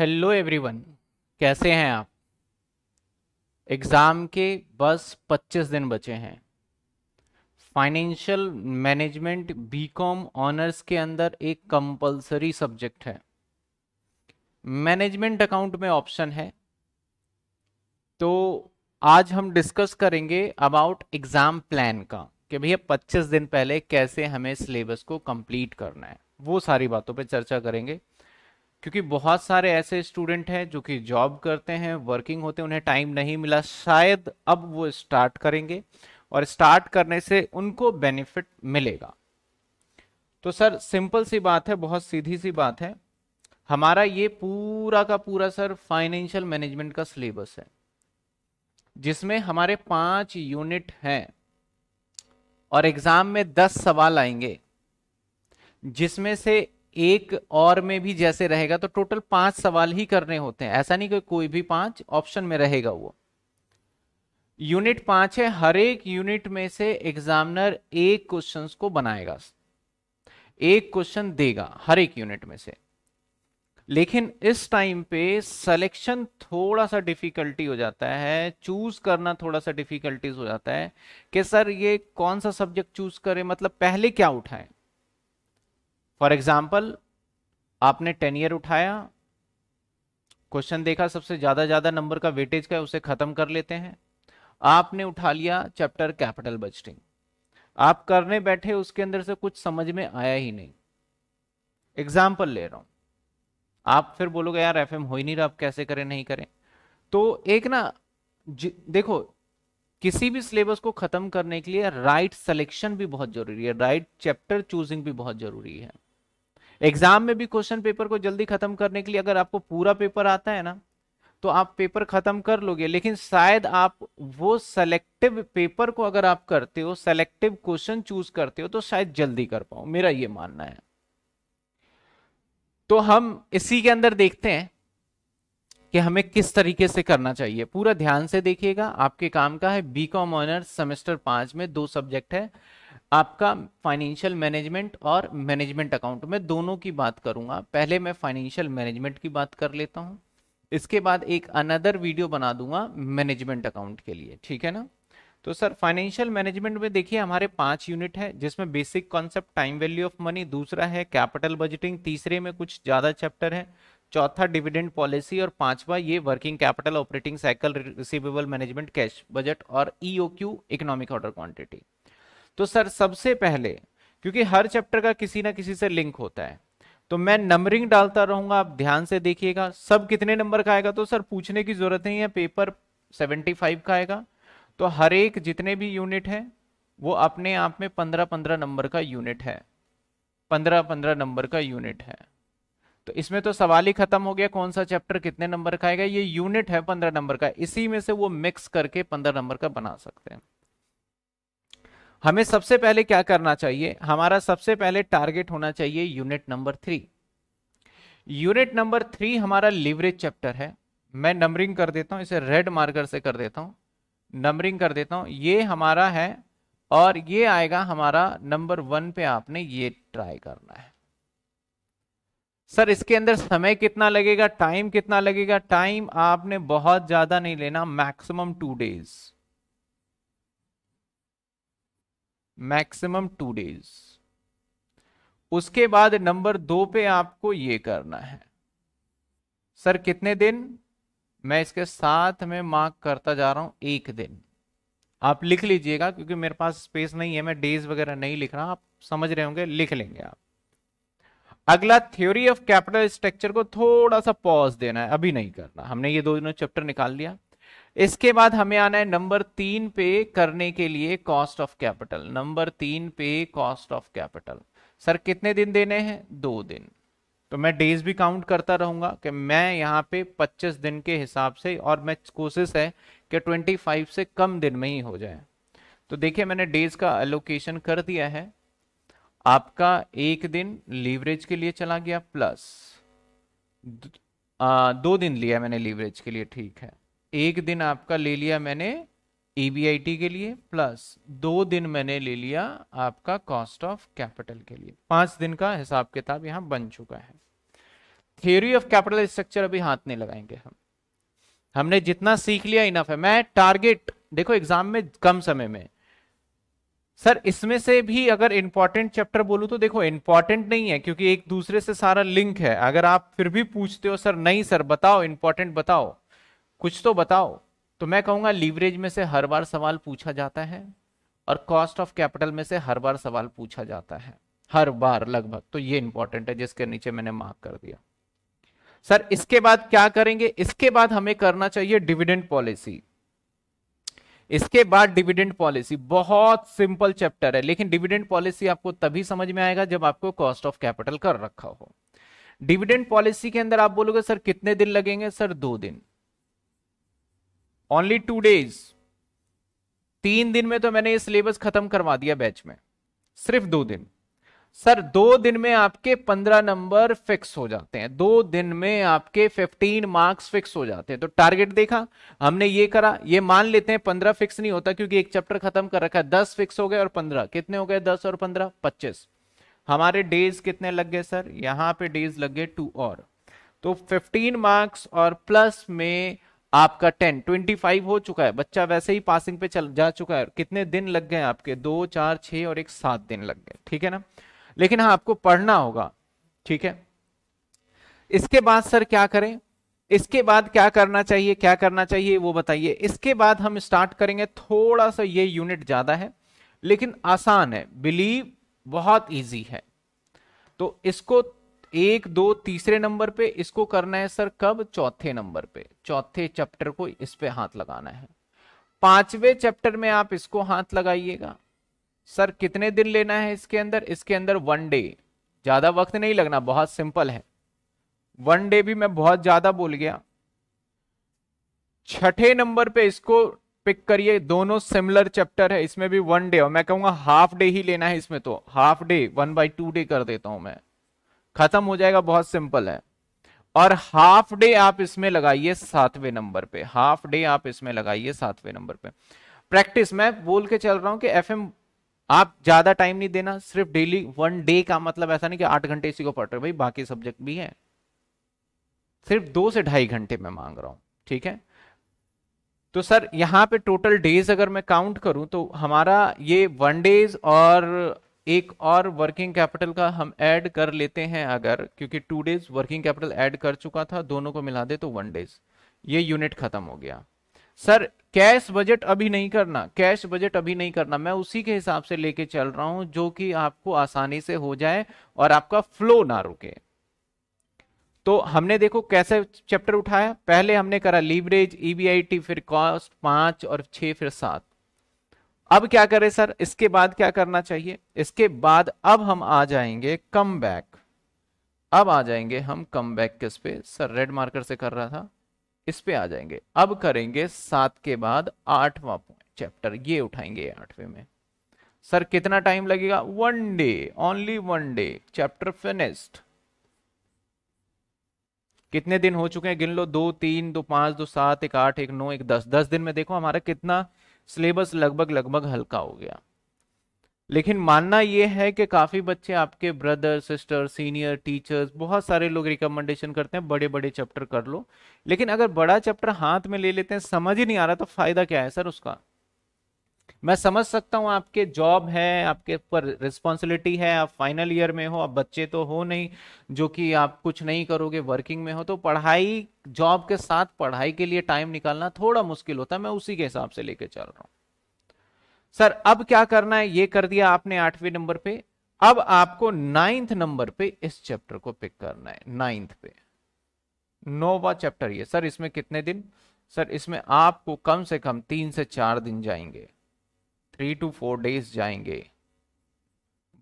hello everyone कैसे हैं आप एग्ज़ाम के बस 25 दिन बचे हैं फाइनेंशियल मैनेजमेंट बीकॉम ऑनर्स के अंदर एक कंपलसरी सब्जेक्ट है मैनेजमेंट अकाउंट में ऑप्शन है तो आज हम डिस्कस करेंगे अबाउट एग्ज़ाम प्लान का कि भैया 25 दिन पहले कैसे हमें सिलेबस को कंप्लीट करना है वो सारी बातों पे चर्चा करेंगे क्योंकि बहुत सारे ऐसे स्टूडेंट हैं जो कि जॉब करते हैं वर्किंग होते हैं उन्हें टाइम नहीं मिला शायद अब वो स्टार्ट करेंगे और स्टार्ट करने से उनको बेनिफिट मिलेगा तो सर सिंपल सी बात है बहुत सीधी सी बात है हमारा ये पूरा का पूरा सर फाइनेंशियल मैनेजमेंट का सिलेबस है जिसमें हमारे पांच यूनिट हैं और एग्जाम में दस सवाल आएंगे जिसमें से एक और में भी जैसे रहेगा तो टोटल पांच सवाल ही करने होते हैं ऐसा नहीं कि कोई भी पांच ऑप्शन में रहेगा वो यूनिट पांच है हर एक यूनिट में से एग्जामिनर एक क्वेश्चंस को बनाएगा एक क्वेश्चन देगा हर एक यूनिट में से लेकिन इस टाइम पे सिलेक्शन थोड़ा सा डिफिकल्टी हो जाता है चूज करना थोड़ा सा डिफिकल्टीज हो जाता है कि सर ये कौन सा सब्जेक्ट चूज करें मतलब पहले क्या उठाएं फॉर एग्जाम्पल आपने टेन ईयर उठाया क्वेश्चन देखा सबसे ज़्यादा ज़्यादा नंबर का वेटेज का है उसे ख़त्म कर लेते हैं आपने उठा लिया चैप्टर कैपिटल बजटिंग आप करने बैठे उसके अंदर से कुछ समझ में आया ही नहीं एग्जाम्पल ले रहा हूं आप फिर बोलोगे यार एफ हो ही नहीं रहा आप कैसे करें नहीं करें तो एक ना देखो किसी भी सिलेबस को ख़त्म करने के लिए राइट सिलेक्शन भी बहुत ज़रूरी है राइट चैप्टर चूजिंग भी बहुत ज़रूरी है एग्जाम में भी क्वेश्चन पेपर को जल्दी खत्म करने के लिए अगर आपको पूरा पेपर आता है ना तो आप पेपर खत्म कर लोगे लेकिन शायद आप वो सेलेक्टिव पेपर को अगर आप करते हो सेलेक्टिव क्वेश्चन चूज करते हो तो शायद जल्दी कर पाओ मेरा ये मानना है तो हम इसी के अंदर देखते हैं कि हमें किस तरीके से करना चाहिए पूरा ध्यान से देखिएगा आपके काम का है बी कॉम ऑनर्स सेमेस्टर पांच में दो सब्जेक्ट है आपका फाइनेंशियल मैनेजमेंट और मैनेजमेंट अकाउंट में दोनों की बात करूंगा पहले मैं फाइनेंशियल मैनेजमेंट की बात कर लेता हूं इसके बाद एक अनदर वीडियो बना दूंगा मैनेजमेंट अकाउंट के लिए ठीक है ना तो सर फाइनेंशियल मैनेजमेंट में देखिए हमारे पांच यूनिट है जिसमें basic concept time value of money दूसरा है कैपिटल बजटिंग तीसरे में कुछ ज़्यादा चैप्टर है चौथा डिविडेंड पॉलिसी और पांचवा ये working capital operating cycle receivable management cash budget और क्यू इकोनॉमिक ऑर्डर क्वांटिटी तो सर सबसे पहले क्योंकि हर चैप्टर का किसी ना किसी से लिंक होता है तो मैं नंबरिंग डालता रहूंगा आप ध्यान से देखिएगा सब कितने नंबर का आएगा तो सर पूछने की जरूरत नहीं है पेपर 75 का आएगा तो हर एक जितने भी यूनिट है वो अपने आप में पंद्रह पंद्रह नंबर का यूनिट है पंद्रह पंद्रह नंबर का यूनिट है तो इसमें तो सवाल ही खत्म हो गया कौन सा चैप्टर कितने नंबर का आएगा ये यूनिट है पंद्रह नंबर का इसी में से वो मिक्स करके पंद्रह नंबर का बना सकते हैं हमें सबसे पहले क्या करना चाहिए हमारा सबसे पहले टारगेट होना चाहिए unit number three unit number three हमारा लिवरेज चैप्टर है मैं नंबरिंग कर देता हूं इसे रेड मार्कर से कर देता हूं नंबरिंग कर देता हूं ये हमारा है और ये आएगा हमारा नंबर वन पे आपने ये ट्राई करना है सर इसके अंदर समय कितना लगेगा टाइम कितना लगेगा टाइम आपने बहुत ज़्यादा नहीं लेना maximum two days maximum two days उसके बाद नंबर दो पे आपको ये करना है सर कितने दिन मैं इसके साथ में मार्क करता जा रहा हूं एक दिन आप लिख लीजिएगा क्योंकि मेरे पास स्पेस नहीं है मैं डेज वगैरह नहीं लिख रहा आप समझ रहे होंगे लिख लेंगे आप अगला थ्योरी ऑफ कैपिटल स्ट्रक्चर को थोड़ा सा पॉज देना है अभी नहीं करना हमने ये दो दिनों चैप्टर निकाल लिया इसके बाद हमें आना है नंबर तीन पे करने के लिए कॉस्ट ऑफ कैपिटल नंबर तीन पे कॉस्ट ऑफ कैपिटल सर कितने दिन देने हैं दो दिन तो मैं डेज भी काउंट करता रहूंगा कि मैं यहाँ पे 25 दिन के हिसाब से और मैं कोशिश है कि 25 से कम दिन में ही हो जाए तो देखिए मैंने डेज का एलोकेशन कर दिया है आपका एक दिन लीवरेज के लिए चला गया प्लस आ, दो दिन लिया मैंने लीवरेज के लिए ठीक है एक दिन आपका ले लिया मैंने ईबीआईटी के लिए प्लस दो दिन मैंने ले लिया आपका कॉस्ट ऑफ कैपिटल के लिए पांच दिन का हिसाब किताब यहां बन चुका है थियोरी ऑफ कैपिटल स्ट्रक्चर अभी हाथ नहीं लगाएंगे हम हमने जितना सीख लिया इनफ है मैं टारगेट देखो एग्जाम में कम समय में सर इसमें से भी अगर इंपॉर्टेंट चैप्टर बोलूं तो देखो इंपॉर्टेंट नहीं है क्योंकि एक दूसरे से सारा लिंक है अगर आप फिर भी पूछते हो सर नहीं सर बताओ इंपॉर्टेंट बताओ कुछ तो बताओ तो मैं कहूंगा लीवरेज में से हर बार सवाल पूछा जाता है और कॉस्ट ऑफ कैपिटल में से हर बार सवाल पूछा जाता है हर बार लगभग तो ये इंपॉर्टेंट है जिसके नीचे मैंने मार्क कर दिया सर इसके बाद क्या करेंगे इसके बाद हमें करना चाहिए डिविडेंड पॉलिसी इसके बाद डिविडेंड पॉलिसी बहुत सिंपल चैप्टर है लेकिन डिविडेंड पॉलिसी आपको तभी समझ में आएगा जब आपको कॉस्ट ऑफ कैपिटल कर रखा हो डिविडेंड पॉलिसी के अंदर आप बोलोगे सर कितने दिन लगेंगे सर दो दिन ओनली टू डेज तीन दिन में तो मैंने ये सिलेबस खत्म करवा दिया बैच में सिर्फ दो दिन सर दो दिन में आपके पंद्रह नंबर फिक्स हो जाते हैं दो दिन में आपके फिफ्टीन मार्क्स फिक्स हो जाते हैं तो टारगेट देखा हमने ये करा ये मान लेते हैं पंद्रह फिक्स नहीं होता क्योंकि एक चैप्टर खत्म कर रखा है दस फिक्स हो गए और पंद्रह कितने हो गए दस और पंद्रह पच्चीस हमारे डेज कितने लग गए सर यहां पे डेज लग गए टू और तो फिफ्टीन मार्क्स और प्लस में आपका टेन ट्वेंटी फाइव हो चुका है बच्चा वैसे ही पासिंग पे चल जा चुका है कितने दिन लग गए आपके दो चार छः और एक सात दिन लग गए ठीक है ना लेकिन हाँ आपको पढ़ना होगा ठीक है इसके बाद सर क्या करें इसके बाद क्या करना चाहिए क्या करना चाहिए वो बताइए इसके बाद हम स्टार्ट करेंगे थोड़ा सा ये यूनिट ज्यादा है लेकिन आसान है बिलीव बहुत ईजी है तो इसको एक दो तीसरे नंबर पे इसको करना है सर कब चौथे नंबर पे चौथे चैप्टर को इस पे हाथ लगाना है पांचवे चैप्टर में आप इसको हाथ लगाइएगा सर कितने दिन लेना है इसके अंदर इसके अंदर वन डे ज्यादा वक्त नहीं लगना बहुत सिंपल है वन डे भी मैं बहुत ज्यादा बोल गया छठे नंबर पे इसको पिक करिए दोनों सिमिलर चैप्टर है इसमें भी वन डे और मैं कहूंगा हाफ डे ही लेना है इसमें तो half day one by two day कर देता हूं मैं खत्म हो जाएगा बहुत सिंपल है और हाफ डे आप इसमें लगाइए सातवें नंबर पे हाफ डे आप इसमें लगाइए सातवें नंबर पे प्रैक्टिस मैं बोल के चल रहा हूं कि एफएम आप ज्यादा टाइम नहीं देना सिर्फ डेली वन डे का मतलब ऐसा नहीं कि आठ घंटे इसी को पढ़ रहे भाई बाकी सब्जेक्ट भी है सिर्फ दो से ढाई घंटे में मांग रहा हूं ठीक है तो सर यहां पे टोटल डेज अगर मैं काउंट करूं तो हमारा ये वन डेज और एक और वर्किंग कैपिटल का हम ऐड कर लेते हैं अगर क्योंकि two days working capital add कर चुका था दोनों को मिला दे तो वन डेज ये यूनिट खत्म हो गया सर कैश बजट अभी नहीं करना कैश बजट अभी नहीं करना मैं उसी के हिसाब से लेके चल रहा हूं जो कि आपको आसानी से हो जाए और आपका फ्लो ना रुके तो हमने देखो कैसे चैप्टर उठाया पहले हमने करा लीवरेज ईबीआईटी e फिर कॉस्ट पांच और छह फिर सात अब क्या करें सर इसके बाद क्या करना चाहिए इसके बाद अब हम आ जाएंगे कम बैक अब आ जाएंगे हम कम बैक किस पे सर रेड मार्कर से कर रहा था इस पे आ जाएंगे अब करेंगे सात के बाद आठवां चैप्टर ये उठाएंगे आठवें में सर कितना टाइम लगेगा one day only one day chapter finished कितने दिन हो चुके हैं गिन लो दो तीन दो पांच दो सात एक आठ एक नौ एक दस दस दिन में देखो हमारा कितना सिलेबस लगभग लगभग हल्का हो गया लेकिन मानना यह है कि काफ़ी बच्चे आपके ब्रदर सिस्टर सीनियर टीचर्स बहुत सारे लोग रिकमेंडेशन करते हैं बड़े बड़े चैप्टर कर लो लेकिन अगर बड़ा चैप्टर हाथ में ले लेते हैं समझ ही नहीं आ रहा तो फ़ायदा क्या है सर उसका मैं समझ सकता हूं आपके जॉब है आपके पर रिस्पॉन्सिबिलिटी है आप फाइनल ईयर में हो आप बच्चे तो हो नहीं जो कि आप कुछ नहीं करोगे वर्किंग में हो तो पढ़ाई जॉब के साथ पढ़ाई के लिए टाइम निकालना थोड़ा मुश्किल होता है मैं उसी के हिसाब से लेके चल रहा हूं सर अब क्या करना है ये कर दिया आपने आठवें नंबर पे अब आपको नाइन्थ नंबर पे इस चैप्टर को पिक करना है नाइन्थ पे नोवा चैप्टर ये सर इसमें कितने दिन सर इसमें आपको कम से कम तीन से चार दिन जाएंगे थ्री टू फोर डेज जाएंगे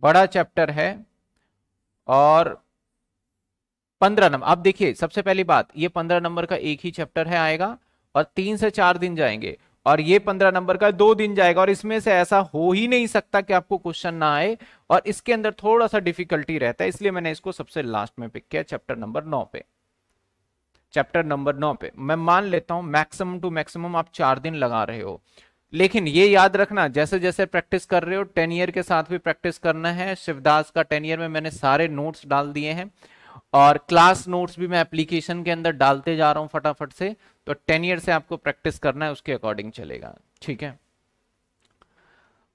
बड़ा चैप्टर है और पंद्रह नंबर आप देखिए सबसे पहली बात ये पंद्रह नंबर का एक ही चैप्टर है आएगा और तीन से चार दिन जाएंगे और ये पंद्रह नंबर का दो दिन जाएगा और इसमें से ऐसा हो ही नहीं सकता कि आपको क्वेश्चन ना आए और इसके अंदर थोड़ा सा डिफिकल्टी रहता है इसलिए मैंने इसको सबसे लास्ट में पिक किया चैप्टर नंबर नौ पे चैप्टर नंबर नौ पे मैं मान लेता हूं मैक्सिमम टू मैक्सिमम आप चार दिन लगा रहे हो लेकिन ये याद रखना जैसे जैसे प्रैक्टिस कर रहे हो टेन ईयर के साथ भी प्रैक्टिस करना है शिवदास का टेन ईयर में मैंने सारे नोट्स डाल दिए हैं और क्लास नोट्स भी मैं एप्लीकेशन के अंदर डालते जा रहा हूँ फटाफट से तो टेन ईयर से आपको प्रैक्टिस करना है उसके अकॉर्डिंग चलेगा ठीक है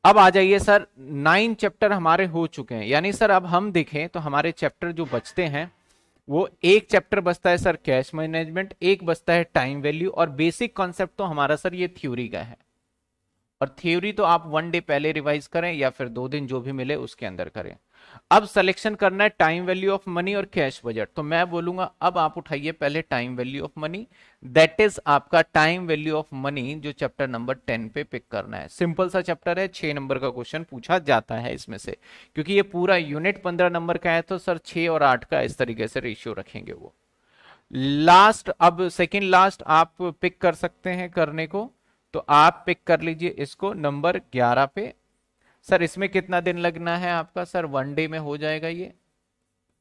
अब आ जाइए सर नाइन चैप्टर हमारे हो चुके हैं यानी सर अब हम देखें तो हमारे चैप्टर जो बचते हैं वो एक चैप्टर बचता है सर कैश मैनेजमेंट एक बचता है टाइम वैल्यू और बेसिक कॉन्सेप्ट तो हमारा सर ये थ्योरी का है और थ्योरी तो आप वन डे पहले रिवाइज करें या फिर दो दिन जो भी मिले उसके अंदर करें अब सिलेक्शन करना है टाइम वैल्यू ऑफ मनी और कैश बजट तो मैं बोलूंगा अब आप उठाइए पहले time value of money that is आपका टाइम वैल्यू ऑफ मनी जो चैप्टर नंबर टेन पे पिक करना है सिंपल सा चैप्टर है छह नंबर का क्वेश्चन पूछा जाता है इसमें से क्योंकि ये पूरा यूनिट पंद्रह नंबर का है तो सर छह और आठ का इस तरीके से रेशियो रखेंगे वो लास्ट अब सेकेंड लास्ट आप पिक कर सकते हैं करने को तो आप पिक कर लीजिए इसको नंबर 11 पे सर इसमें कितना दिन लगना है आपका सर वन डे में हो जाएगा ये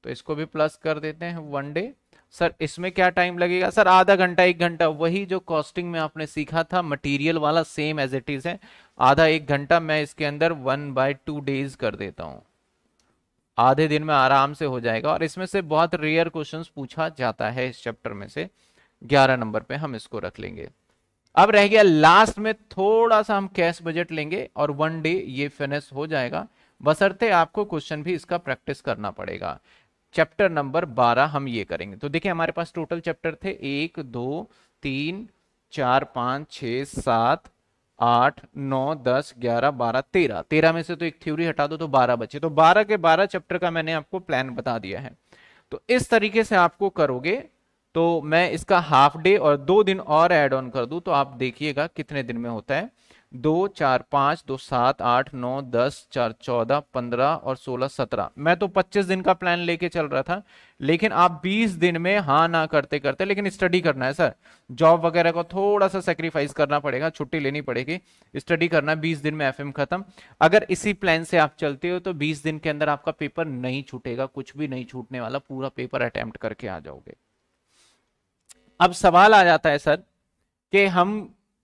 तो इसको भी प्लस कर देते हैं वन डे सर इसमें क्या टाइम लगेगा सर आधा घंटा एक घंटा वही जो कॉस्टिंग में आपने सीखा था मटेरियल वाला सेम एज इट इज है आधा एक घंटा मैं इसके अंदर वन बाय टू डेज कर देता हूं आधे दिन में आराम से हो जाएगा और इसमें से बहुत रेयर क्वेश्चंस पूछा जाता है इस चैप्टर में से ग्यारह नंबर पे हम इसको रख लेंगे अब रह गया लास्ट में थोड़ा सा हम कैश बजट लेंगे और वन डे ये फिनिश हो जाएगा बसरते आपको क्वेश्चन भी इसका प्रैक्टिस करना पड़ेगा चैप्टर नंबर बारह हम ये करेंगे तो देखिए हमारे पास टोटल चैप्टर थे एक दो तीन चार पाँच छ सात आठ नौ दस ग्यारह बारह तेरह तेरह में से तो एक थ्योरी हटा दो तो बारह बचे तो बारह के बारह चैप्टर का मैंने आपको प्लान बता दिया है तो इस तरीके से आपको करोगे तो मैं इसका हाफ डे और दो दिन और एड ऑन कर दूं तो आप देखिएगा कितने दिन में होता है दो चार पांच दो सात आठ नौ दस चार चौदह पंद्रह और सोलह सत्रह मैं तो पच्चीस दिन का प्लान लेके चल रहा था लेकिन आप बीस दिन में हाँ ना करते करते लेकिन स्टडी करना है सर जॉब वगैरह को थोड़ा सा सेक्रीफाइस करना पड़ेगा छुट्टी लेनी पड़ेगी स्टडी करना बीस दिन में एफ खत्म अगर इसी प्लान से आप चलते हो तो बीस दिन के अंदर आपका पेपर नहीं छूटेगा कुछ भी नहीं छूटने वाला पूरा पेपर अटैम्प्ट करके आ जाओगे अब सवाल आ जाता है सर कि हम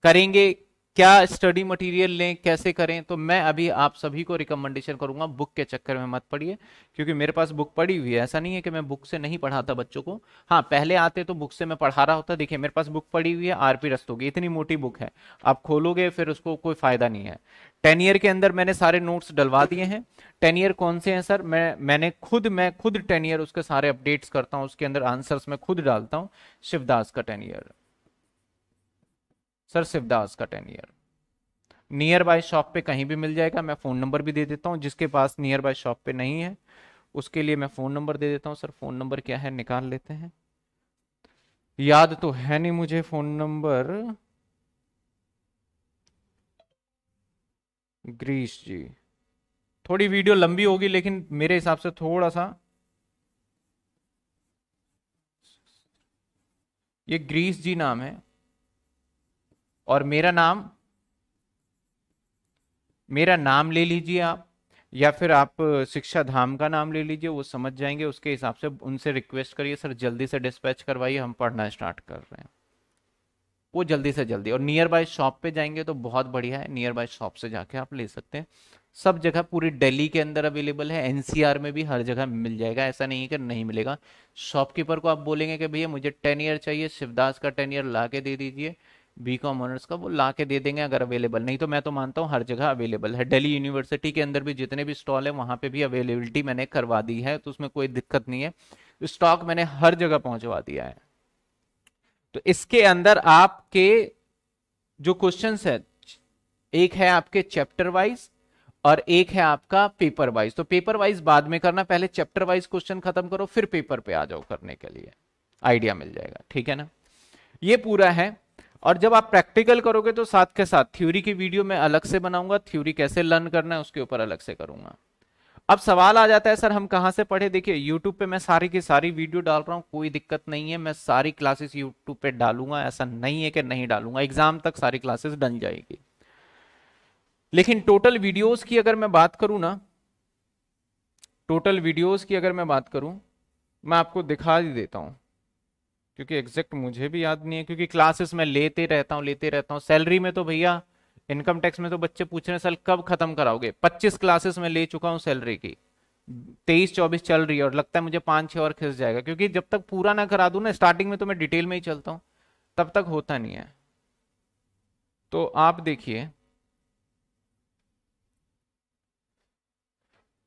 करेंगे क्या स्टडी मटेरियल लें कैसे करें तो मैं अभी आप सभी को रिकमेंडेशन करूंगा बुक के चक्कर में मत पढ़िए क्योंकि मेरे पास बुक पड़ी हुई है ऐसा नहीं है कि मैं बुक से नहीं पढ़ाता बच्चों को हाँ पहले आते तो बुक से मैं पढ़ा रहा होता देखिए मेरे पास बुक पड़ी हुई है आरपी रस्तोगी इतनी मोटी बुक है आप खोलोगे फिर उसको कोई फायदा नहीं है टेन ईयर के अंदर मैंने सारे नोट्स डलवा दिए हैं टेन ईयर कौन से हैं सर मैं मैंने खुद मैं खुद टेन ईयर उसके सारे अपडेट्स करता हूँ उसके अंदर आंसर्स मैं खुद डालता हूँ शिवदास का टेन ईयर सर शिवदास का ten year nearby shop पे कहीं भी मिल जाएगा मैं फ़ोन नंबर भी दे देता हूँ जिसके पास नियर बाय शॉप पे नहीं है उसके लिए मैं फ़ोन नंबर दे देता हूँ सर फ़ोन नंबर क्या है निकाल लेते हैं याद तो है नहीं मुझे फ़ोन नंबर ग्रीस जी थोड़ी वीडियो लंबी होगी लेकिन मेरे हिसाब से थोड़ा सा ये ग्रीस जी नाम है और मेरा नाम मेरा नाम ले लीजिए आप या फिर आप शिक्षा धाम का नाम ले लीजिए वो समझ जाएंगे उसके हिसाब से उनसे रिक्वेस्ट करिए सर जल्दी से डिस्पैच करवाइए हम पढ़ना स्टार्ट कर रहे हैं वो जल्दी से जल्दी और नियर बाय शॉप पे जाएंगे तो बहुत बढ़िया है नियर बाय शॉप से जाके आप ले सकते हैं सब जगह पूरी दिल्ली के अंदर अवेलेबल है एनसीआर में भी हर जगह मिल जाएगा ऐसा नहीं है कि नहीं मिलेगा शॉपकीपर को आप बोलेंगे कि भैया मुझे टेन ईयर चाहिए शिवदास का टेन ईयर ला के दे दीजिए बी कॉम ऑनर्स का वो ला के दे देंगे अगर अवेलेबल नहीं तो मैं तो मानता हूँ हर जगह अवेलेबल है दिल्ली यूनिवर्सिटी के अंदर भी जितने भी स्टॉल है वहाँ पे भी अवेलेबिलिटी मैंने करवा दी है तो उसमें कोई दिक्कत नहीं है स्टॉक मैंने हर जगह पहुंचवा दिया है तो इसके अंदर आपके जो क्वेश्चन है एक है आपके चैप्टर वाइज और एक है आपका पेपर वाइज तो पेपर वाइज बाद में करना पहले चैप्टर वाइज क्वेश्चन खत्म करो फिर पेपर पे आ जाओ करने के लिए आइडिया मिल जाएगा ठीक है ना ये पूरा है और जब आप प्रैक्टिकल करोगे तो साथ के साथ थ्योरी की वीडियो मैं अलग से बनाऊंगा थ्योरी कैसे लर्न करना है उसके ऊपर अलग से करूंगा अब सवाल आ जाता है सर हम कहाँ से पढ़े देखिए यूट्यूब पे मैं सारी की सारी वीडियो डाल रहा हूँ कोई दिक्कत नहीं है मैं सारी क्लासेस यूट्यूब पे डालूंगा ऐसा नहीं है कि नहीं डालूंगा एग्जाम तक सारी क्लासेस डन जाएगी लेकिन टोटल वीडियोस की अगर मैं बात करूँ ना टोटल वीडियोज की अगर मैं बात करूँ मैं आपको दिखा ही देता हूँ क्योंकि एग्जैक्ट मुझे भी याद नहीं है क्योंकि क्लासेस में लेते रहता हूँ लेते रहता हूँ सैलरी में तो भैया इनकम टैक्स में तो बच्चे पूछ रहे हैं सर कब खत्म कराओगे 25 क्लासेस में ले चुका हूँ सैलरी की तेईस चौबीस चल रही है और लगता है मुझे पाँच छः और खिस जाएगा क्योंकि जब तक पूरा ना करा दूँ ना स्टार्टिंग में तो मैं डिटेल में ही चलता हूँ तब तक होता नहीं है तो आप देखिए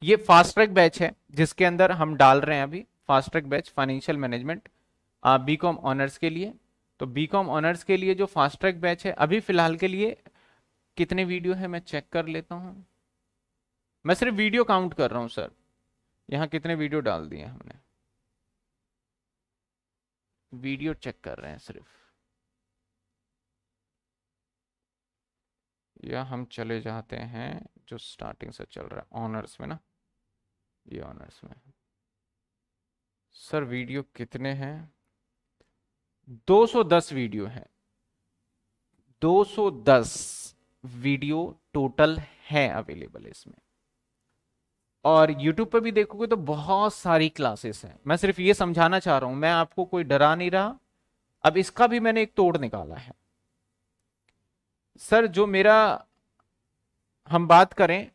ये फास्ट ट्रैक बैच है जिसके अंदर हम डाल रहे हैं अभी fast track batch financial management B Com honours के लिए तो बी कॉम ऑनर्स के लिए जो फास्ट ट्रैक बैच है अभी फिलहाल के लिए कितने वीडियो है मैं चेक कर लेता हूँ मैं सिर्फ वीडियो काउंट कर रहा हूँ सर यहाँ कितने वीडियो डाल दिए हमने वीडियो चेक कर रहे हैं सिर्फ या हम चले जाते हैं जो स्टार्टिंग से चल रहा है ऑनर्स में ना ये ऑनर्स में सर वीडियो कितने हैं 210 वीडियो है 210 वीडियो टोटल है अवेलेबल इसमें और YouTube पर भी देखोगे तो बहुत सारी क्लासेस हैं मैं सिर्फ ये समझाना चाह रहा हूं मैं आपको कोई डरा नहीं रहा अब इसका भी मैंने एक तोड़ निकाला है सर जो मेरा हम बात करें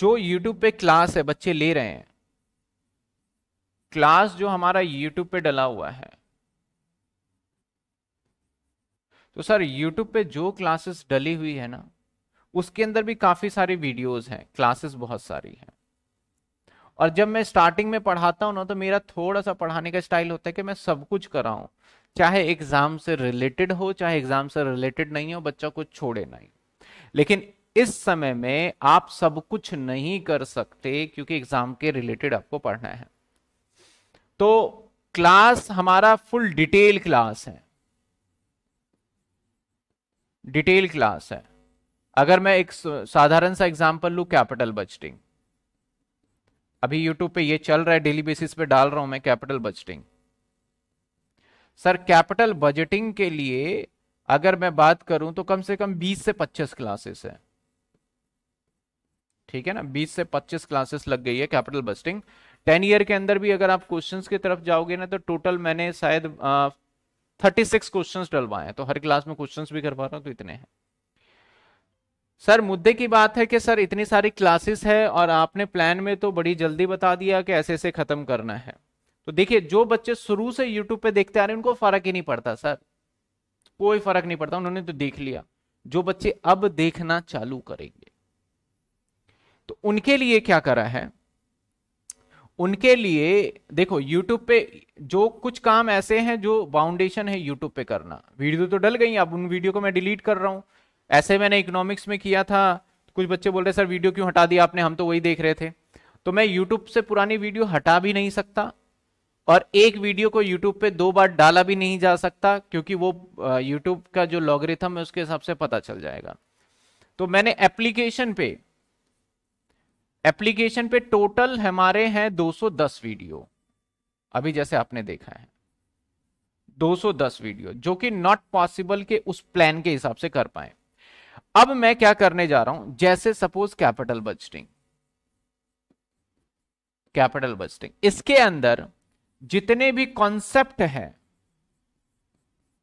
जो YouTube पे क्लास है बच्चे ले रहे हैं क्लास जो हमारा यूट्यूब पे डला हुआ है तो सर यूट्यूब पे जो क्लासेस डली हुई है ना उसके अंदर भी काफ़ी सारी वीडियोस हैं क्लासेस बहुत सारी हैं और जब मैं स्टार्टिंग में पढ़ाता हूं ना तो मेरा थोड़ा सा पढ़ाने का स्टाइल होता है कि मैं सब कुछ कराऊं चाहे एग्ज़ाम से रिलेटेड हो चाहे एग्ज़ाम से रिलेटेड नहीं हो बच्चा कुछ छोड़े नहीं लेकिन इस समय में आप सब कुछ नहीं कर सकते क्योंकि एग्ज़ाम के रिलेटेड आपको पढ़ना है तो क्लास हमारा फुल डिटेल क्लास है डिटेल क्लास है अगर मैं एक साधारण सा एग्जांपल लू कैपिटल बजटिंग अभी यूट्यूब पे ये चल रहा है डेली बेसिस पे डाल रहा हूं मैं capital budgeting sir capital budgeting के लिए अगर मैं बात करूं तो कम से कम 20 से 25 क्लासेस है ठीक है ना 20 से 25 क्लासेस लग गई है कैपिटल बजटिंग टेन ईयर के अंदर भी अगर आप क्वेश्चन की तरफ जाओगे ना तो टोटल मैंने शायद थर्टी सिक्स क्वेश्चन डलवाए तो हर क्लास में क्वेश्चन भी करवा रहा हूँ तो इतने हैं सर मुद्दे की बात है कि सर इतनी सारी क्लासेस है और आपने प्लान में तो बड़ी जल्दी बता दिया कि ऐसे ऐसे खत्म करना है तो देखिए जो बच्चे शुरू से यूट्यूब पे देखते आ रहे हैं उनको फर्क ही नहीं पड़ता सर कोई फर्क नहीं पड़ता उन्होंने तो देख लिया जो बच्चे अब देखना चालू करेंगे तो उनके लिए क्या करा है उनके लिए देखो YouTube पे जो कुछ काम ऐसे हैं जो फाउंडेशन है YouTube पे करना वीडियो तो डल गई अब उन वीडियो को मैं डिलीट कर रहा हूँ ऐसे मैंने इकोनॉमिक्स में किया था कुछ बच्चे बोल रहे सर वीडियो क्यों हटा दिया आपने हम तो वही देख रहे थे तो मैं यूट्यूब से पुरानी वीडियो हटा भी नहीं सकता और एक वीडियो को यूट्यूब पे दो बार डाला भी नहीं जा सकता क्योंकि वो यूट्यूब का जो लॉगरिथम है उसके हिसाब से पता चल जाएगा तो मैंने एप्लीकेशन पे एप्लीकेशन पे टोटल हमारे हैं 210 वीडियो अभी जैसे आपने देखा है 210 वीडियो जो कि नॉट पॉसिबल के उस प्लान के हिसाब से कर पाए अब मैं क्या करने जा रहा हूं जैसे suppose capital budgeting capital budgeting इसके अंदर जितने भी कॉन्सेप्ट है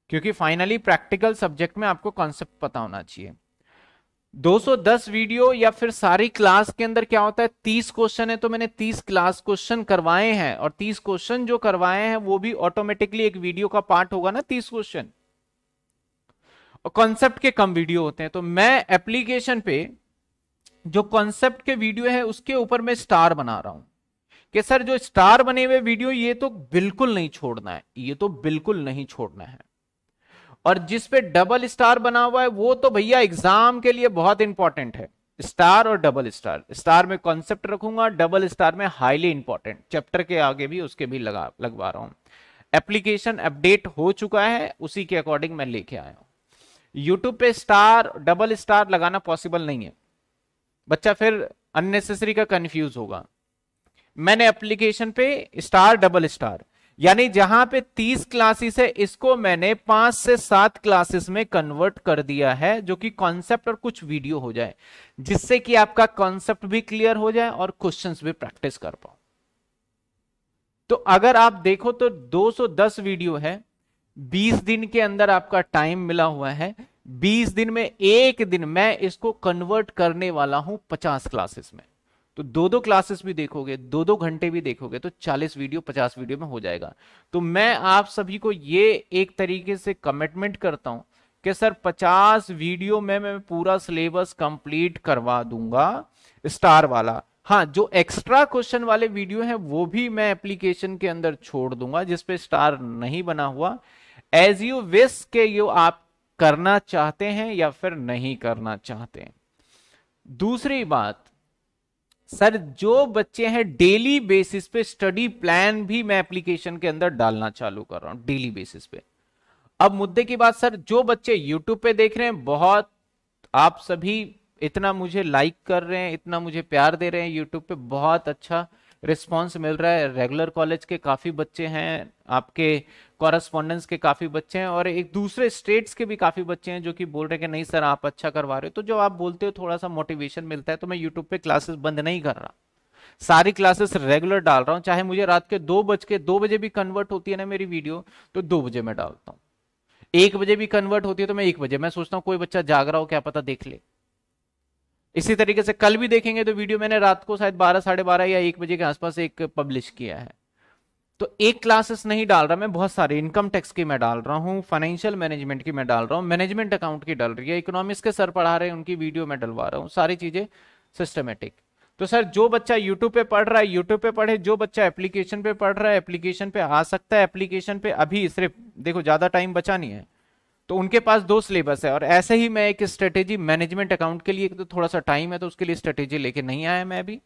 क्योंकि फाइनली प्रैक्टिकल सब्जेक्ट में आपको कॉन्सेप्ट पता होना चाहिए 210 वीडियो या फिर सारी क्लास के अंदर क्या होता है 30 क्वेश्चन है तो मैंने 30 क्लास क्वेश्चन करवाए हैं और 30 क्वेश्चन जो करवाए हैं वो भी ऑटोमेटिकली एक वीडियो का पार्ट होगा ना 30 क्वेश्चन और कॉन्सेप्ट के कम वीडियो होते हैं तो मैं एप्लीकेशन पे जो कॉन्सेप्ट के वीडियो है उसके ऊपर मैं स्टार बना रहा हूं कि सर जो स्टार बने हुए वीडियो ये तो बिल्कुल नहीं छोड़ना है ये तो बिल्कुल नहीं छोड़ना है और जिस पे डबल स्टार बना हुआ है वो तो भैया एग्जाम के लिए बहुत इंपॉर्टेंट है स्टार और डबल स्टार स्टार में कॉन्सेप्ट रखूंगा डबल स्टार में हाईली इंपॉर्टेंट चैप्टर के आगे भी उसके भी लगा लगवा रहा हूं एप्लीकेशन अपडेट हो चुका है उसी के अकॉर्डिंग मैं लेके आया हूं यूट्यूब पे स्टार डबल स्टार लगाना पॉसिबल नहीं है बच्चा फिर अननेसेसरी का कंफ्यूज होगा मैंने एप्लीकेशन पे स्टार डबल स्टार यानी जहां पे 30 क्लासेस है इसको मैंने पांच से सात क्लासेस में कन्वर्ट कर दिया है जो कि कॉन्सेप्ट और कुछ वीडियो हो जाए जिससे कि आपका कॉन्सेप्ट भी क्लियर हो जाए और क्वेश्चंस भी प्रैक्टिस कर पाओ तो अगर आप देखो तो 210 वीडियो है 20 दिन के अंदर आपका टाइम मिला हुआ है 20 दिन में एक दिन मैं इसको कन्वर्ट करने वाला हूं पचास क्लासेस में तो दो दो क्लासेस भी देखोगे दो दो घंटे भी देखोगे तो 40 वीडियो 50 वीडियो में हो जाएगा तो मैं आप सभी को ये एक तरीके से कमिटमेंट करता हूं कि सर 50 वीडियो में मैं पूरा सिलेबस कंप्लीट करवा दूंगा स्टार वाला हाँ जो एक्स्ट्रा क्वेश्चन वाले वीडियो हैं वो भी मैं एप्लीकेशन के अंदर छोड़ दूंगा जिसपे स्टार नहीं बना हुआ एज यू विस के यू आप करना चाहते हैं या फिर नहीं करना चाहते दूसरी बात सर जो बच्चे हैं डेली बेसिस पे स्टडी प्लान भी मैं एप्लीकेशन के अंदर डालना चालू कर रहा हूं डेली बेसिस पे अब मुद्दे की बात सर जो बच्चे यूट्यूब पे देख रहे हैं बहुत आप सभी इतना मुझे लाइक कर रहे हैं इतना मुझे प्यार दे रहे हैं यूट्यूब पे बहुत अच्छा रिस्पॉन्स मिल रहा है रेगुलर कॉलेज के काफ़ी बच्चे हैं आपके कॉरस्पॉन्डेंस के काफ़ी बच्चे हैं और एक दूसरे स्टेट्स के भी काफ़ी बच्चे हैं जो कि बोल रहे हैं कि नहीं सर आप अच्छा करवा रहे हो तो जब आप बोलते हो थोड़ा सा मोटिवेशन मिलता है तो मैं यूट्यूब पे क्लासेस बंद नहीं कर रहा सारी क्लासेस रेगुलर डाल रहा हूँ चाहे मुझे रात के दो बज के दो बजे भी कन्वर्ट होती है ना मेरी वीडियो तो दो बजे मैं डालता हूँ एक बजे भी कन्वर्ट होती है तो मैं एक बजे मैं सोचता हूँ कोई बच्चा जाग रहा हो क्या पता देख ले इसी तरीके से कल भी देखेंगे तो वीडियो मैंने रात को शायद बारह साढ़े बारह या एक बजे के आसपास एक पब्लिश किया है तो एक क्लासेस नहीं डाल रहा मैं बहुत सारे इनकम टैक्स की मैं डाल रहा हूँ फाइनेंशियल मैनेजमेंट की मैं डाल रहा हूँ मैनेजमेंट अकाउंट की डाल रही है इकोनॉमिक्स के सर पढ़ा रहे हैं उनकी वीडियो मैं डलवा रहा हूँ सारी चीज़ें सिस्टमेटिक तो सर जो बच्चा यूट्यूब पे पढ़ रहा है यूट्यूब पे पढ़े जो बच्चा एप्लीकेशन पे पढ़ रहा है एप्लीकेशन पे आ सकता है एप्लीकेशन पे अभी सिर्फ देखो ज़्यादा टाइम बचा नहीं है तो उनके पास दो सिलेबस है और ऐसे ही मैं एक स्ट्रेटेजी मैनेजमेंट अकाउंट के लिए तो थोड़ा सा टाइम है तो उसके लिए स्ट्रेटेजी लेके नहीं आया मैं अभी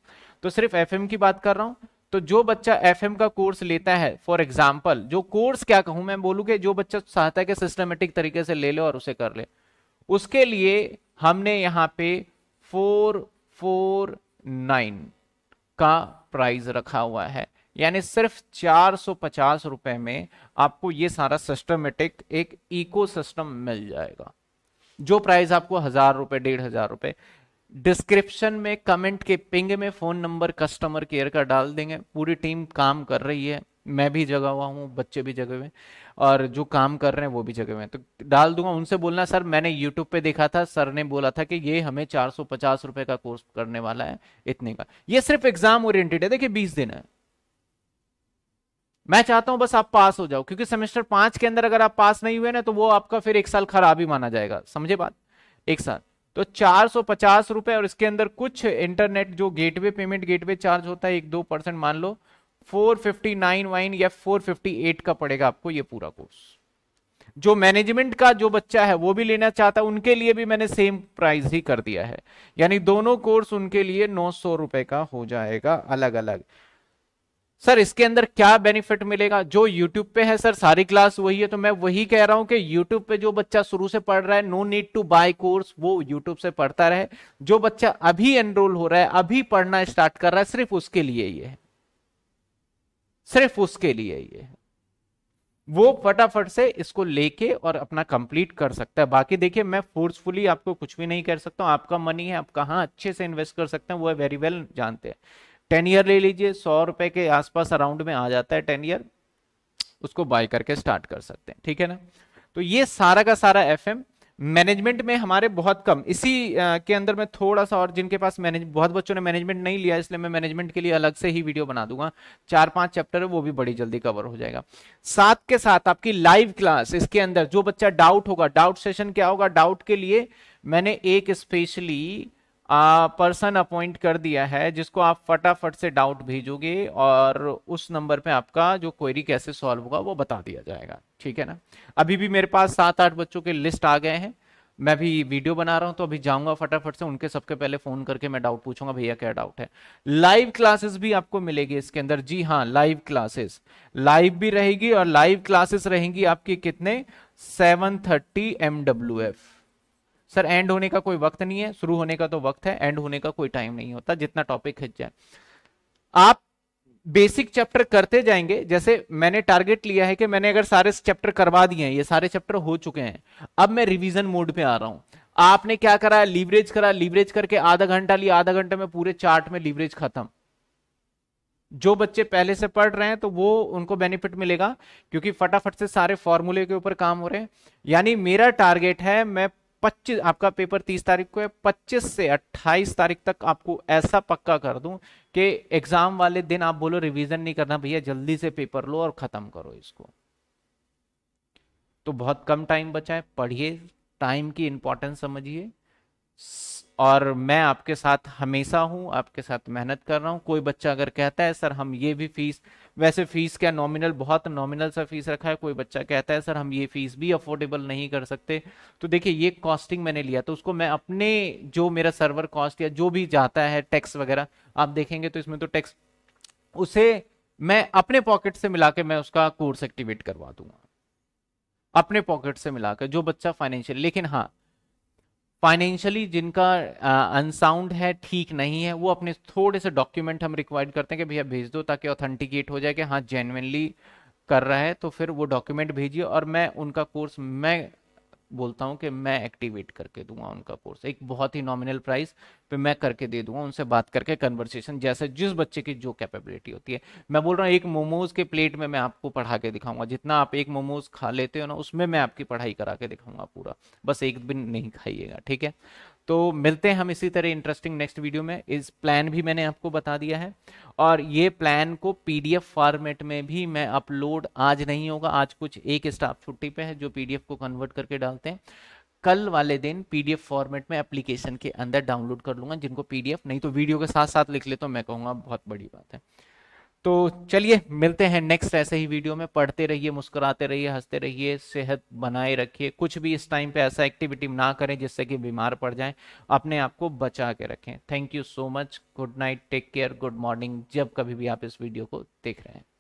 तो सिर्फ एफ की बात कर रहा हूँ तो जो बच्चा एफ का कोर्स लेता है फॉर एग्जाम्पल जो कोर्स क्या कहूँ मैं बोलूँगे जो बच्चा चाहता है कि सिस्टमेटिक तरीके से ले लो और उसे कर ले उसके लिए हमने यहाँ पे फोर फोर नाइन का प्राइस रखा हुआ है यानी सिर्फ चार सौ पचास रुपए में आपको ये सारा सिस्टमेटिक एक इको सिस्टम मिल जाएगा जो प्राइस आपको हजार रुपए डेढ़ हजार रुपए डिस्क्रिप्शन में कमेंट के पिंग में फ़ोन नंबर कस्टमर केयर का डाल देंगे पूरी टीम काम कर रही है मैं भी जगा हुआ हूँ बच्चे भी जगे हुए हैं और जो काम कर रहे हैं वो भी जगे हुए हैं तो डाल दूंगा उनसे बोलना सर मैंने यूट्यूब पे देखा था सर ने बोला था कि ये हमें चार सौ पचास का कोर्स करने वाला है इतने का ये सिर्फ एग्जाम ओरिएंटेड है देखिए बीस दिन है मैं चाहता हूं बस आप पास हो जाओ क्योंकि सेमेस्टर पांच के अंदर अगर आप पास नहीं हुए ना तो वो आपका फिर एक साल खराब ही माना जाएगा समझे बात एक साल तो चार सौ पचास रुपए और इसके अंदर कुछ इंटरनेट जो गेटवे पेमेंट गेटवे चार्ज होता है एक दो परसेंट मान लो फोर फिफ्टी नाइन वाइन या फोर फिफ्टी एट का पड़ेगा आपको ये पूरा कोर्स जो मैनेजमेंट का जो बच्चा है वो भी लेना चाहता है उनके लिए भी मैंने सेम प्राइस ही कर दिया है यानी दोनों कोर्स उनके लिए नौ सौ रुपए का हो जाएगा अलग अलग सर इसके अंदर क्या बेनिफिट मिलेगा जो यूट्यूब पे है सर सारी क्लास वही है तो मैं वही कह रहा हूं कि यूट्यूब पे जो बच्चा शुरू से पढ़ रहा है no need to buy course वो यूट्यूब से पढ़ता रहे जो बच्चा अभी एनरोल हो रहा है अभी पढ़ना स्टार्ट कर रहा है सिर्फ उसके लिए ये है सिर्फ उसके लिए ये है वो फटाफट से इसको लेके और अपना कंप्लीट कर सकता है बाकी देखिए मैं फोर्सफुली आपको कुछ भी नहीं कर सकता हूं आपका मनी है आप कहा अच्छे से इन्वेस्ट कर सकते हैं वो वेरी वेल जानते हैं टेन ईयर ले लीजिए सौ रुपए के आसपास अराउंड में आ जाता है टेन ईयर उसको बाय करके स्टार्ट कर सकते हैं ठीक है ना तो ये सारा का सारा एफ मैनेजमेंट में हमारे बहुत कम इसी के अंदर मैं थोड़ा सा और जिनके पास मैनेज बहुत बच्चों ने मैनेजमेंट नहीं लिया इसलिए मैं मैनेजमेंट के लिए अलग से ही वीडियो बना दूंगा चार पांच चैप्टर है वो भी बड़ी जल्दी कवर हो जाएगा साथ के साथ आपकी लाइव क्लास इसके अंदर जो बच्चा डाउट होगा डाउट सेशन क्या होगा डाउट के लिए मैंने एक स्पेशली पर्सन अपॉइंट कर दिया है जिसको आप फटाफट से डाउट भेजोगे और उस नंबर पे आपका जो क्वेरी कैसे सॉल्व होगा वो बता दिया जाएगा ठीक है ना अभी भी मेरे पास सात आठ बच्चों के लिस्ट आ गए हैं मैं भी वीडियो बना रहा हूं तो अभी जाऊंगा फटाफट से उनके सबके पहले फोन करके मैं डाउट पूछूंगा भैया क्या डाउट है लाइव क्लासेस भी आपको मिलेगी इसके अंदर जी हाँ लाइव क्लासेस लाइव भी रहेगी और लाइव क्लासेस रहेंगी आपकी कितने seven thirty M W F sir end होने का कोई वक्त नहीं है शुरू होने का तो वक्त है एंड होने का कोई टाइम नहीं होता जितना टॉपिक खिंच जाए आप बेसिक चैप्टर करते जाएंगे जैसे मैंने टारगेट लिया है कि मैंने अगर सारे चैप्टर करवा दिए हैं ये सारे चैप्टर हो चुके हैं अब मैं रिवीजन मोड पे आ रहा हूं आपने क्या करा लीवरेज करा लीवरेज करके आधा घंटा लिया आधा घंटे में पूरे चार्ट में लीवरेज खत्म जो बच्चे पहले से पढ़ रहे हैं तो वो उनको बेनिफिट मिलेगा क्योंकि फटाफट से सारे फॉर्मूले के ऊपर काम हो रहे हैं यानी मेरा टारगेट है मैं पच्चीस आपका पेपर तीस तारीख को है पच्चीस से अट्ठाईस तारीख तक आपको ऐसा पक्का कर दूं कि एग्जाम वाले दिन आप बोलो रिवीजन नहीं करना भैया जल्दी से पेपर लो और खत्म करो इसको तो बहुत कम टाइम बचा है पढ़िए टाइम की इंपॉर्टेंस समझिए और मैं आपके साथ हमेशा हूँ आपके साथ मेहनत कर रहा हूँ कोई बच्चा अगर कहता है सर हम ये भी फीस वैसे फीस क्या नॉमिनल बहुत नॉमिनल सा फीस रखा है कोई बच्चा कहता है सर हम ये फीस भी अफोर्डेबल नहीं कर सकते तो देखिए ये कॉस्टिंग मैंने लिया तो उसको मैं अपने जो मेरा सर्वर कॉस्ट या जो भी जाता है टैक्स वगैरह आप देखेंगे तो इसमें तो टैक्स उसे मैं अपने पॉकेट से मिला के मैं उसका कोर्स एक्टिवेट करवा दूंगा अपने पॉकेट से मिलाकर जो बच्चा फाइनेंशियल लेकिन हाँ फाइनेंशियली जिनका अनसाउंड है ठीक नहीं है वो अपने थोड़े से डॉक्यूमेंट हम रिक्वायर्ड करते हैं कि भैया भेज दो ताकि ऑथेंटिकेट हो जाए कि हाँ जेनविनली कर रहा है तो फिर वो डॉक्यूमेंट भेजिए और मैं उनका कोर्स मैं बोलता हूँ कि मैं एक्टिवेट करके दूंगा उनका कोर्स एक बहुत ही नॉमिनल प्राइस पे मैं करके दे दूंगा उनसे बात करके कन्वर्सेशन जैसे जिस बच्चे की जो कैपेबिलिटी होती है मैं बोल रहा हूँ एक मोमोज के प्लेट में मैं आपको पढ़ा के दिखाऊंगा जितना आप एक मोमोज खा लेते हो ना उसमें मैं आपकी पढ़ाई करा के दिखाऊंगा पूरा बस एक दिन नहीं खाइएगा ठीक है तो मिलते हैं हम इसी तरह इंटरेस्टिंग नेक्स्ट वीडियो में इस प्लान भी मैंने आपको बता दिया है और ये प्लान को पीडीएफ फॉर्मेट में भी मैं अपलोड आज नहीं होगा आज कुछ एक स्टाफ छुट्टी पे है जो पीडीएफ को कन्वर्ट करके डालते हैं कल वाले दिन पीडीएफ फॉर्मेट में एप्लीकेशन के अंदर डाउनलोड कर लूंगा जिनको पीडीएफ नहीं तो वीडियो के साथ साथ लिख ले तो मैं कहूँगा बहुत बड़ी बात है तो चलिए मिलते हैं नेक्स्ट ऐसे ही वीडियो में पढ़ते रहिए मुस्कुराते रहिए हंसते रहिए सेहत बनाए रखिए कुछ भी इस टाइम पे ऐसा एक्टिविटी ना करें जिससे कि बीमार पड़ जाएं अपने आप को बचा के रखें thank you so much good night take care good morning जब कभी भी आप इस वीडियो को देख रहे हैं